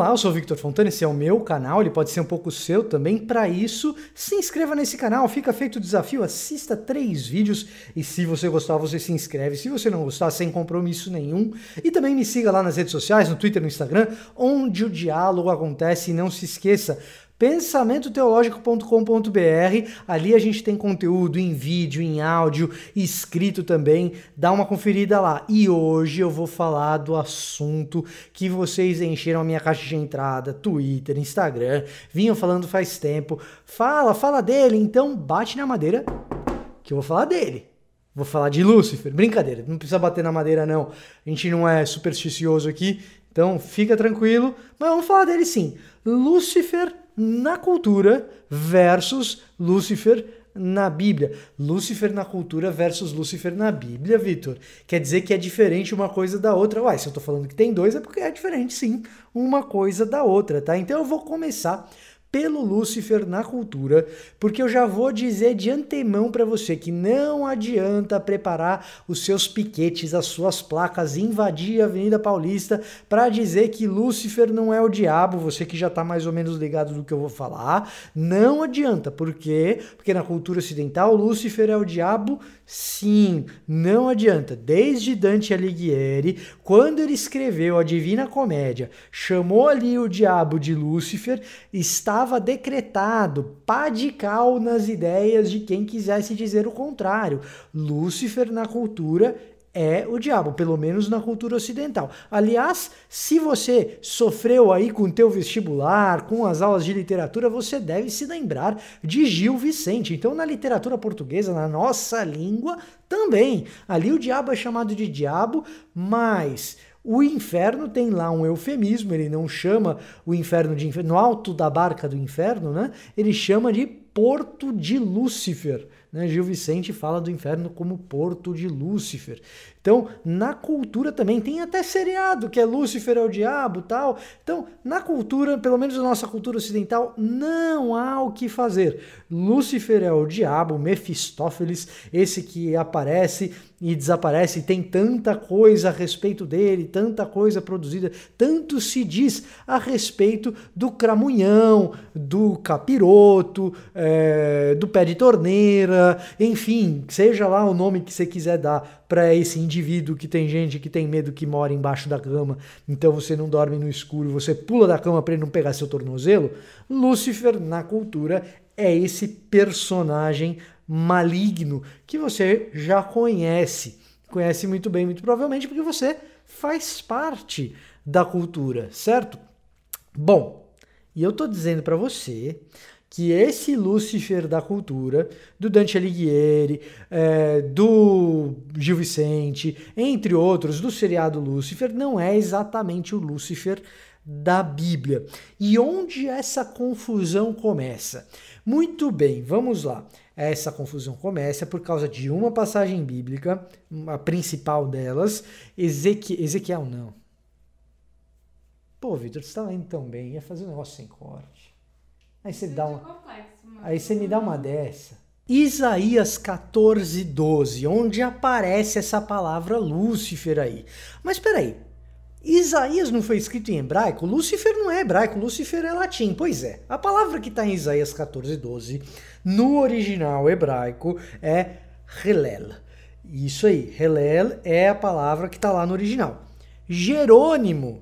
Olá, eu sou Victor Fontana, esse é o meu canal, ele pode ser um pouco seu também. Para isso, se inscreva nesse canal, fica feito o desafio, assista três vídeos e se você gostar, você se inscreve. Se você não gostar, sem compromisso nenhum. E também me siga lá nas redes sociais, no Twitter, no Instagram, onde o diálogo acontece. E não se esqueça, pensamentoteológico.com.br. Ali a gente tem conteúdo em vídeo, em áudio, escrito também. Dá uma conferida lá. E hoje eu vou falar do assunto que vocês encheram a minha caixa de entrada, Twitter, Instagram, vinham falando faz tempo. Fala, fala dele, então bate na madeira que eu vou falar dele. Vou falar de Lúcifer. Brincadeira, não precisa bater na madeira não. A gente não é supersticioso aqui. Então fica tranquilo, mas vamos falar dele sim. Lúcifer na cultura versus Lúcifer na Bíblia. Lúcifer na cultura versus Lúcifer na Bíblia, Vitor. Quer dizer que é diferente uma coisa da outra. Uai, se eu tô falando que tem dois, é porque é diferente, sim, uma coisa da outra, tá? Então eu vou começar pelo Lúcifer na cultura, porque eu já vou dizer de antemão para você que não adianta preparar os seus piquetes, as suas placas, invadir a Avenida Paulista para dizer que Lúcifer não é o diabo, você que já está mais ou menos ligado do que eu vou falar, não adianta, por quê? Porque na cultura ocidental Lúcifer é o diabo, sim, não adianta. Desde Dante Alighieri, quando ele escreveu a Divina Comédia, chamou ali o diabo de Lúcifer, está estava decretado, padical nas ideias de quem quisesse dizer o contrário. Lúcifer na cultura é o diabo, pelo menos na cultura ocidental. Aliás, se você sofreu aí com o teu vestibular, com as aulas de literatura, você deve se lembrar de Gil Vicente. Então, na literatura portuguesa, na nossa língua, também. Ali o diabo é chamado de diabo, mas o inferno tem lá um eufemismo, ele não chama o inferno de inferno, no alto da barca do inferno, né? Ele chama de porto de Lúcifer. Né? Gil Vicente fala do inferno como porto de Lúcifer. Então, na cultura também tem até seriado que é Lúcifer é o diabo, tal. Então, na cultura, pelo menos na nossa cultura ocidental, não há o que fazer. Lúcifer é o diabo, Mefistófeles, esse que aparece e desaparece, tem tanta coisa a respeito dele, tanta coisa produzida, tanto se diz a respeito do cramunhão, do capiroto, é, do pé de torneira, enfim, seja lá o nome que você quiser dar para esse indivíduo que tem gente que tem medo que mora embaixo da cama, então você não dorme no escuro, você pula da cama para ele não pegar seu tornozelo. Lúcifer, na cultura, é esse personagem maligno que você já conhece. Conhece muito bem, muito provavelmente, porque você faz parte da cultura, certo? Bom, e eu tô dizendo para você que esse Lúcifer da cultura, do Dante Alighieri, é, do Gil Vicente, entre outros, do seriado Lúcifer, não é exatamente o Lúcifer da Bíblia. E onde essa confusão começa? Muito bem, vamos lá. Essa confusão começa por causa de uma passagem bíblica, a principal delas, Ezequiel, Ezequiel não. Pô, Vitor, você tá estava indo tão bem, ia fazer um negócio sem corte. Aí você, é dá uma, aí você me dá uma dessa. Isaías 14, 12, onde aparece essa palavra Lúcifer aí. Mas peraí, Isaías não foi escrito em hebraico? Lúcifer não é hebraico, Lúcifer é latim. Pois é, a palavra que está em Isaías 14, 12, no original hebraico, é Helel. Isso aí, Helel é a palavra que está lá no original. Jerônimo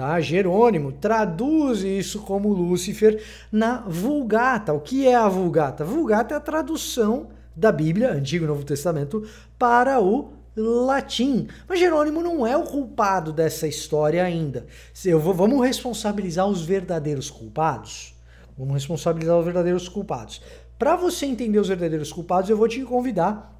Tá? Jerônimo traduz isso como Lúcifer na Vulgata. O que é a Vulgata? Vulgata é a tradução da Bíblia, Antigo e Novo Testamento, para o latim. Mas Jerônimo não é o culpado dessa história ainda. Vou, vamos responsabilizar os verdadeiros culpados? Vamos responsabilizar os verdadeiros culpados. Para você entender os verdadeiros culpados, eu vou te convidar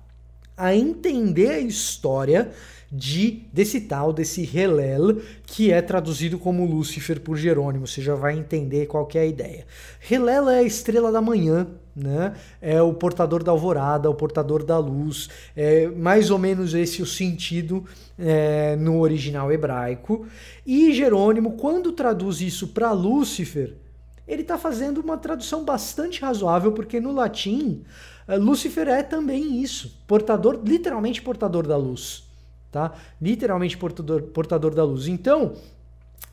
a entender a história de desse tal, desse Helel, que é traduzido como Lúcifer por Jerônimo, você já vai entender qual é a ideia. Helel é a estrela da manhã, né? É o portador da alvorada, o portador da luz, é mais ou menos esse o sentido é, no original hebraico. E Jerônimo, quando traduz isso para Lúcifer, ele está fazendo uma tradução bastante razoável, porque no latim, eh, Lúcifer é também isso, portador, literalmente portador da luz, tá? Literalmente portador, portador da luz. Então,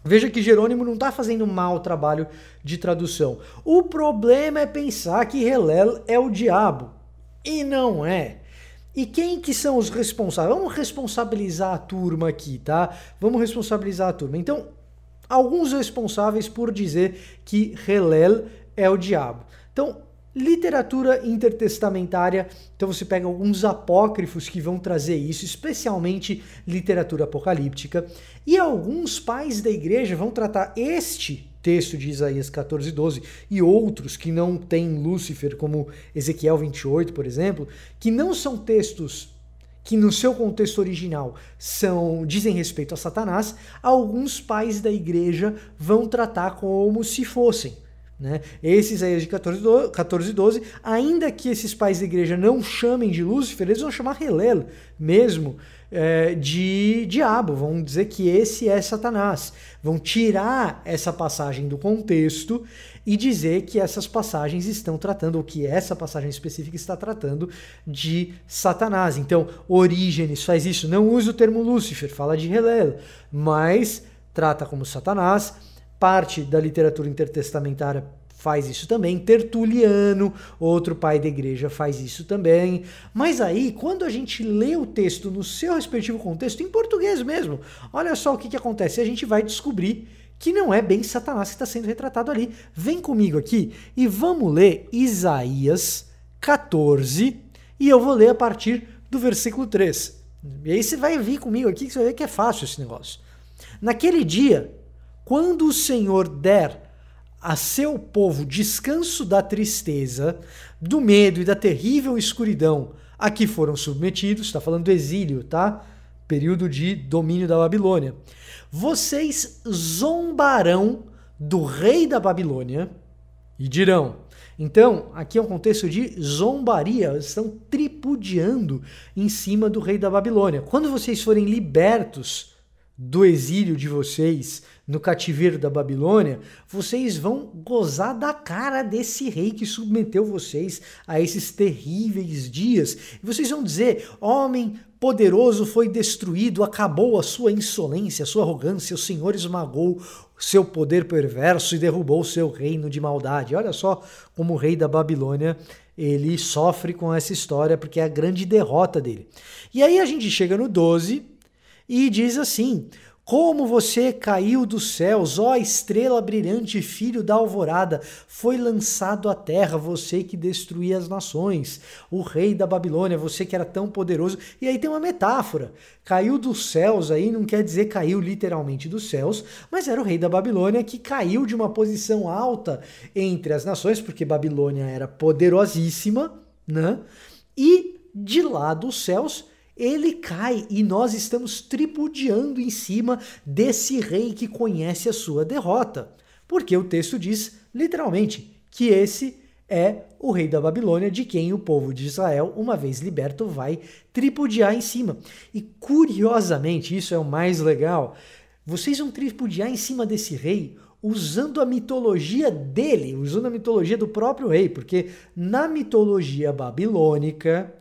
Veja que Jerônimo não está fazendo um mau trabalho de tradução. O problema é pensar que Helel é o diabo. E não é. E quem que são os responsáveis? Vamos responsabilizar a turma aqui, tá? Vamos responsabilizar a turma. Então, alguns responsáveis por dizer que Helel é o diabo. Então, literatura intertestamentária, então você pega alguns apócrifos que vão trazer isso, especialmente literatura apocalíptica, e alguns pais da igreja vão tratar este texto de Isaías 14, 12 e outros que não têm Lúcifer, como Ezequiel 28, por exemplo, que não são textos que no seu contexto original são dizem respeito a Satanás, alguns pais da igreja vão tratar como se fossem. Né? Esses aí de 14, e 12, ainda que esses pais da igreja não chamem de Lúcifer, eles vão chamar Helel mesmo é, de diabo, vão dizer que esse é Satanás, vão tirar essa passagem do contexto e dizer que essas passagens estão tratando, ou que essa passagem específica está tratando de Satanás. Então, Orígenes faz isso, não usa o termo Lúcifer, fala de Helel, mas trata como Satanás. Parte da literatura intertestamentária faz isso também, Tertuliano, outro pai da igreja, faz isso também. Mas aí, quando a gente lê o texto no seu respectivo contexto, em português mesmo, olha só o que, que acontece, a gente vai descobrir que não é bem Satanás que está sendo retratado ali. Vem comigo aqui e vamos ler Isaías 14, e eu vou ler a partir do versículo 3. E aí você vai vir comigo aqui que você vai ver que é fácil esse negócio. Naquele dia, quando o Senhor der a seu povo descanso da tristeza, do medo e da terrível escuridão a que foram submetidos, está falando do exílio, tá? Período de domínio da Babilônia. Vocês zombarão do rei da Babilônia e dirão. Então, aqui é um contexto de zombaria, estão tripudiando em cima do rei da Babilônia. Quando vocês forem libertos do exílio de vocês, no cativeiro da Babilônia, vocês vão gozar da cara desse rei que submeteu vocês a esses terríveis dias. E vocês vão dizer: homem poderoso foi destruído, acabou a sua insolência, a sua arrogância, o Senhor esmagou seu poder perverso e derrubou seu reino de maldade. Olha só como o rei da Babilônia ele sofre com essa história porque é a grande derrota dele. E aí a gente chega no 12 e diz assim: como você caiu dos céus, ó estrela brilhante, filho da alvorada, foi lançado à terra, você que destruía as nações, o rei da Babilônia, você que era tão poderoso. E aí tem uma metáfora. Caiu dos céus aí não quer dizer caiu literalmente dos céus, mas era o rei da Babilônia que caiu de uma posição alta entre as nações, porque Babilônia era poderosíssima, né? E de lá dos céus ele cai e nós estamos tripudiando em cima desse rei que conhece a sua derrota. Porque o texto diz, literalmente, que esse é o rei da Babilônia, de quem o povo de Israel, uma vez liberto, vai tripudiar em cima. E curiosamente, isso é o mais legal, vocês vão tripudiar em cima desse rei usando a mitologia dele, usando a mitologia do próprio rei, porque na mitologia babilônica,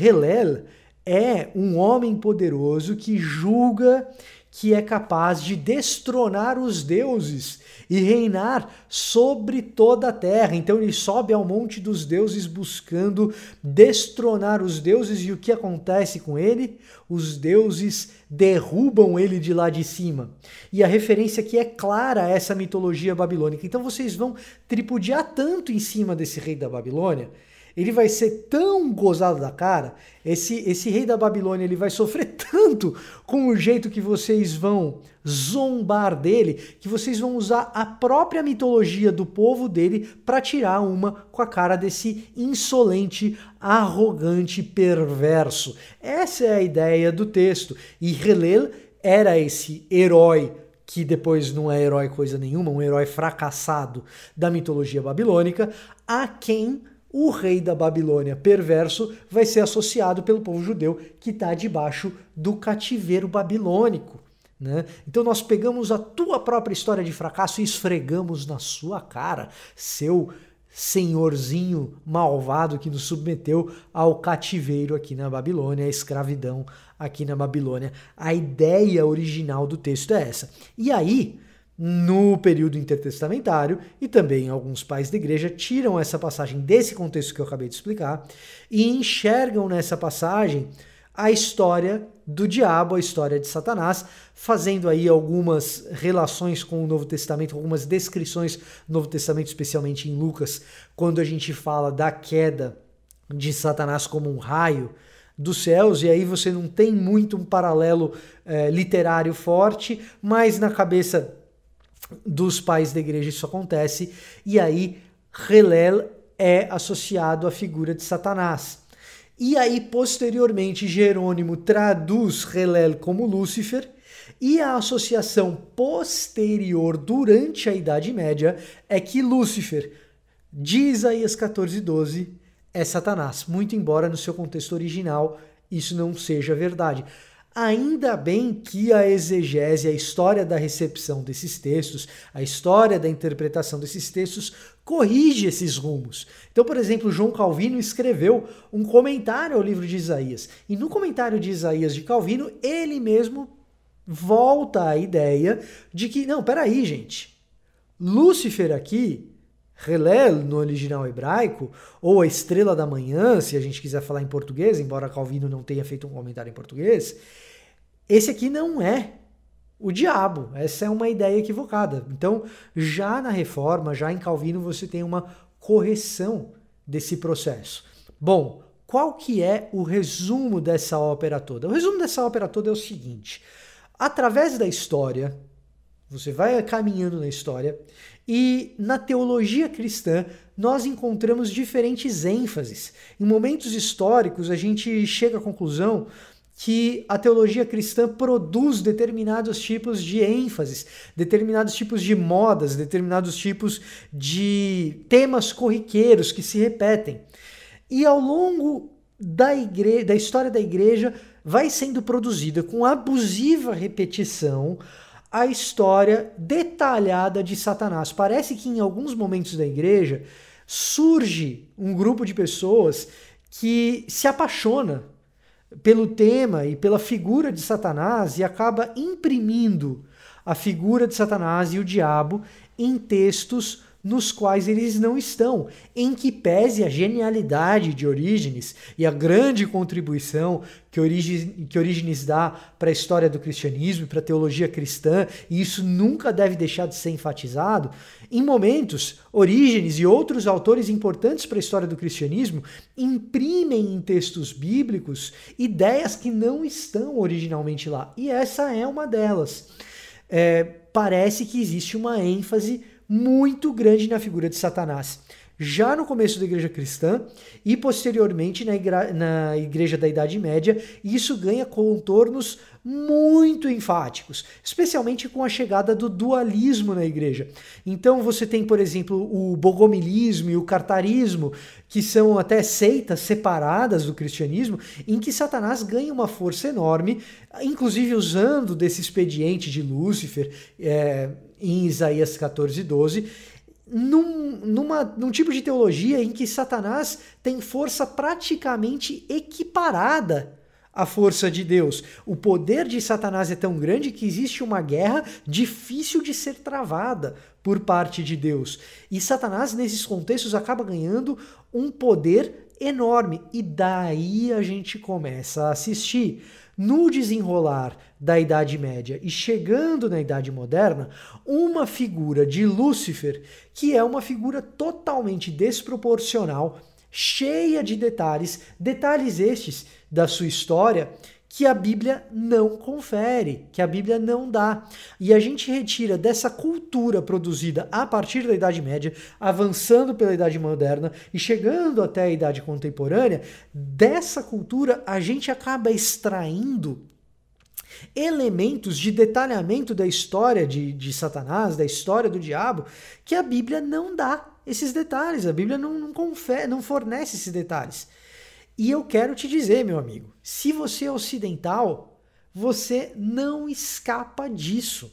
Helel é um homem poderoso que julga que é capaz de destronar os deuses e reinar sobre toda a terra. Então ele sobe ao monte dos deuses buscando destronar os deuses e o que acontece com ele? Os deuses derrubam ele de lá de cima. E a referência aqui é clara a essa mitologia babilônica. Então vocês vão tripudiar tanto em cima desse rei da Babilônia ele vai ser tão gozado da cara, esse, esse rei da Babilônia ele vai sofrer tanto com o jeito que vocês vão zombar dele, que vocês vão usar a própria mitologia do povo dele para tirar uma com a cara desse insolente, arrogante, perverso. Essa é a ideia do texto. E Helel era esse herói que depois não é herói coisa nenhuma, um herói fracassado da mitologia babilônica, a quem o rei da Babilônia perverso vai ser associado pelo povo judeu que está debaixo do cativeiro babilônico. Né? Então nós pegamos a tua própria história de fracasso e esfregamos na sua cara, seu senhorzinho malvado que nos submeteu ao cativeiro aqui na Babilônia, à escravidão aqui na Babilônia. A ideia original do texto é essa. E aí, no período intertestamentário e também alguns pais da igreja tiram essa passagem desse contexto que eu acabei de explicar e enxergam nessa passagem a história do diabo, a história de Satanás, fazendo aí algumas relações com o Novo Testamento, algumas descrições do Novo Testamento, especialmente em Lucas, quando a gente fala da queda de Satanás como um raio dos céus, e aí você não tem muito um paralelo é, literário forte, mas na cabeça dos pais da igreja isso acontece, e aí Helel é associado à figura de Satanás. E aí, posteriormente, Jerônimo traduz Helel como Lúcifer, e a associação posterior durante a Idade Média é que Lúcifer, de Isaías 14, 12, é Satanás, muito embora no seu contexto original isso não seja verdade. Ainda bem que a exegese, a história da recepção desses textos, a história da interpretação desses textos, corrige esses rumos. Então, por exemplo, João Calvino escreveu um comentário ao livro de Isaías. E no comentário de Isaías de Calvino, ele mesmo volta à ideia de que, não, peraí, gente, Lúcifer aqui Relel no original hebraico, ou a estrela da manhã, se a gente quiser falar em português, embora Calvino não tenha feito um comentário em português, esse aqui não é o diabo. Essa é uma ideia equivocada. Então, já na reforma, já em Calvino, você tem uma correção desse processo. Bom, qual que é o resumo dessa ópera toda? O resumo dessa ópera toda é o seguinte: através da história, você vai caminhando na história e na teologia cristã, nós encontramos diferentes ênfases. Em momentos históricos, a gente chega à conclusão que a teologia cristã produz determinados tipos de ênfases, determinados tipos de modas, determinados tipos de temas corriqueiros que se repetem. E ao longo da, igreja, da história da igreja, vai sendo produzida com abusiva repetição a história detalhada de Satanás. Parece que em alguns momentos da igreja surge um grupo de pessoas que se apaixona pelo tema e pela figura de Satanás e acaba imprimindo a figura de Satanás e o diabo em textos nos quais eles não estão, em que pese a genialidade de Orígenes e a grande contribuição que Orígenes, que dá para a história do cristianismo, e para a teologia cristã, e isso nunca deve deixar de ser enfatizado, em momentos, Orígenes e outros autores importantes para a história do cristianismo imprimem em textos bíblicos ideias que não estão originalmente lá, e essa é uma delas. É, parece que existe uma ênfase muito grande na figura de Satanás já no começo da Igreja Cristã e posteriormente na, igreja, na Igreja da Idade Média, e isso ganha contornos muito enfáticos, especialmente com a chegada do dualismo na Igreja. Então você tem, por exemplo, o bogomilismo e o cartarismo, que são até seitas separadas do cristianismo, em que Satanás ganha uma força enorme, inclusive usando desse expediente de Lúcifer. É, em Isaías 14, 12, num, numa, num tipo de teologia em que Satanás tem força praticamente equiparada à força de Deus. O poder de Satanás é tão grande que existe uma guerra difícil de ser travada por parte de Deus. E Satanás, nesses contextos, acaba ganhando um poder enorme. E daí a gente começa a assistir no desenrolar da Idade Média e chegando na Idade Moderna, uma figura de Lúcifer que é uma figura totalmente desproporcional, cheia de detalhes, detalhes estes da sua história que a Bíblia não confere, que a Bíblia não dá. E a gente retira dessa cultura produzida a partir da Idade Média, avançando pela Idade Moderna e chegando até a Idade Contemporânea, dessa cultura a gente acaba extraindo elementos de detalhamento da história de, de Satanás, da história do diabo, que a Bíblia não dá esses detalhes, a Bíblia não, não, confere, não fornece esses detalhes. E eu quero te dizer, meu amigo, se você é ocidental, você não escapa disso.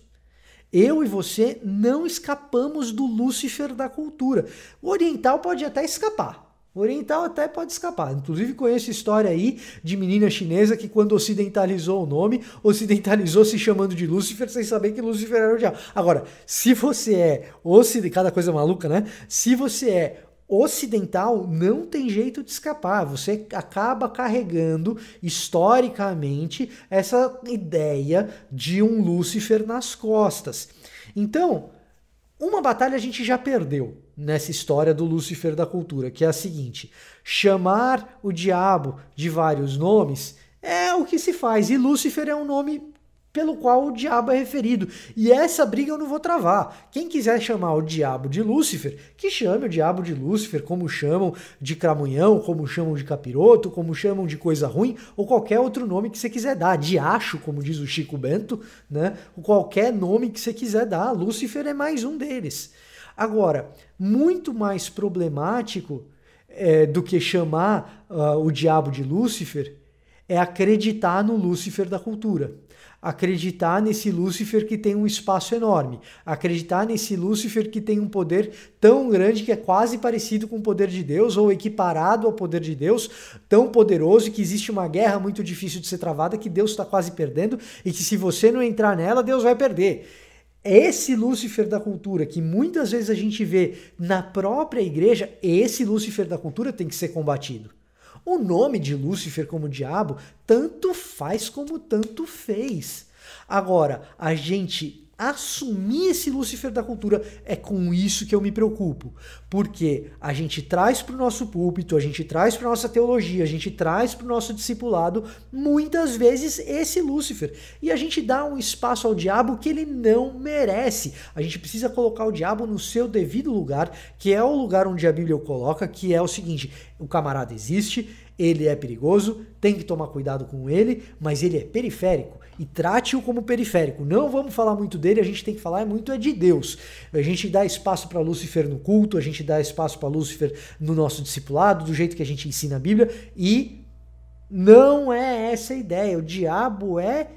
Eu e você não escapamos do Lúcifer da cultura. O oriental pode até escapar. O oriental até pode escapar. Inclusive, conheço história aí de menina chinesa que, quando ocidentalizou o nome, ocidentalizou se chamando de Lúcifer sem saber que Lúcifer era o diabo. Agora, se você é ocidental, cada coisa maluca, né? Se você é ocidental não tem jeito de escapar. Você acaba carregando historicamente essa ideia de um Lúcifer nas costas. Então, uma batalha a gente já perdeu nessa história do Lúcifer da cultura, que é a seguinte: chamar o diabo de vários nomes é o que se faz. E Lúcifer é um nome pelo qual o diabo é referido. E essa briga eu não vou travar. Quem quiser chamar o diabo de Lúcifer, que chame o diabo de Lúcifer, como chamam de cramunhão, como chamam de capiroto, como chamam de coisa ruim, ou qualquer outro nome que você quiser dar, de acho, como diz o Chico Bento, né? Ou qualquer nome que você quiser dar, Lúcifer é mais um deles. Agora, muito mais problemático é, do que chamar uh, o diabo de Lúcifer é acreditar no Lúcifer da cultura acreditar nesse Lúcifer que tem um espaço enorme, acreditar nesse Lúcifer que tem um poder tão grande que é quase parecido com o poder de Deus ou equiparado ao poder de Deus, tão poderoso que existe uma guerra muito difícil de ser travada que Deus está quase perdendo e que se você não entrar nela, Deus vai perder. Esse Lúcifer da cultura, que muitas vezes a gente vê na própria igreja, esse Lúcifer da cultura tem que ser combatido. O nome de Lúcifer como diabo tanto faz como tanto fez. Agora, a gente assumir esse Lúcifer da cultura. É com isso que eu me preocupo, porque a gente traz para o nosso púlpito, a gente traz para nossa teologia, a gente traz para o nosso discipulado muitas vezes esse Lúcifer e a gente dá um espaço ao diabo que ele não merece. A gente precisa colocar o diabo no seu devido lugar, que é o lugar onde a Bíblia o coloca, que é o seguinte: o camarada existe, ele é perigoso, tem que tomar cuidado com ele, mas ele é periférico e trate-o como periférico. Não vamos falar muito dele, a gente tem que falar muito é de Deus. A gente dá espaço para Lúcifer no culto, a gente dá espaço para Lúcifer no nosso discipulado, do jeito que a gente ensina a Bíblia e não é essa a ideia. O diabo é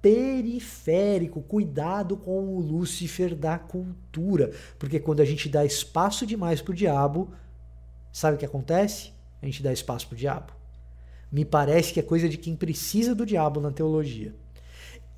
periférico. Cuidado com o Lúcifer da cultura, porque quando a gente dá espaço demais para o diabo, sabe o que acontece? A gente dá espaço para o diabo. Me parece que é coisa de quem precisa do diabo na teologia.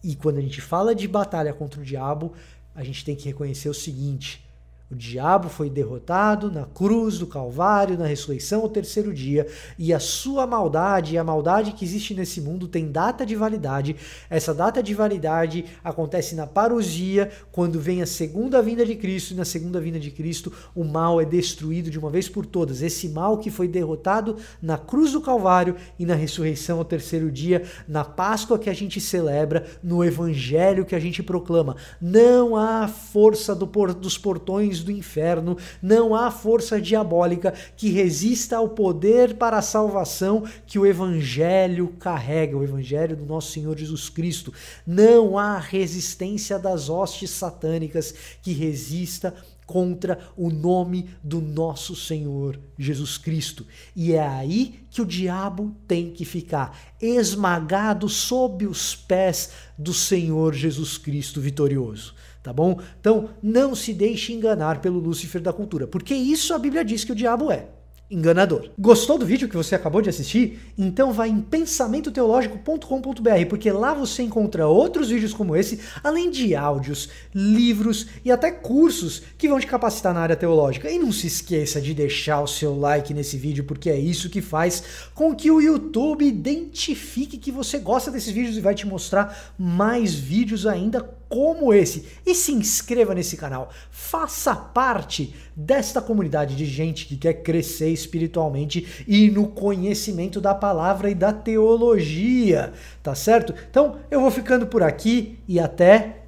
E quando a gente fala de batalha contra o diabo, a gente tem que reconhecer o seguinte: o diabo foi derrotado na cruz do Calvário, na ressurreição ao terceiro dia, e a sua maldade a maldade que existe nesse mundo tem data de validade. Essa data de validade acontece na parousia, quando vem a segunda vinda de Cristo, e na segunda vinda de Cristo o mal é destruído de uma vez por todas. Esse mal que foi derrotado na cruz do Calvário e na ressurreição ao terceiro dia, na Páscoa que a gente celebra, no Evangelho que a gente proclama. Não há força do por, dos portões do inferno, não há força diabólica que resista ao poder para a salvação que o Evangelho carrega, o Evangelho do nosso Senhor Jesus Cristo. Não há resistência das hostes satânicas que resista contra o nome do nosso Senhor Jesus Cristo. E é aí que o diabo tem que ficar, esmagado sob os pés do Senhor Jesus Cristo vitorioso tá bom? Então, não se deixe enganar pelo Lúcifer da cultura, porque isso a Bíblia diz que o diabo é. Enganador. Gostou do vídeo que você acabou de assistir? Então vai em pensamentoteologico.com.br, porque lá você encontra outros vídeos como esse, além de áudios, livros e até cursos que vão te capacitar na área teológica. E não se esqueça de deixar o seu like nesse vídeo, porque é isso que faz com que o YouTube identifique que você gosta desses vídeos e vai te mostrar mais vídeos ainda como esse e se inscreva nesse canal. Faça parte desta comunidade de gente que quer crescer espiritualmente e no conhecimento da palavra e da teologia, tá certo? Então eu vou ficando por aqui e até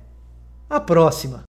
a próxima.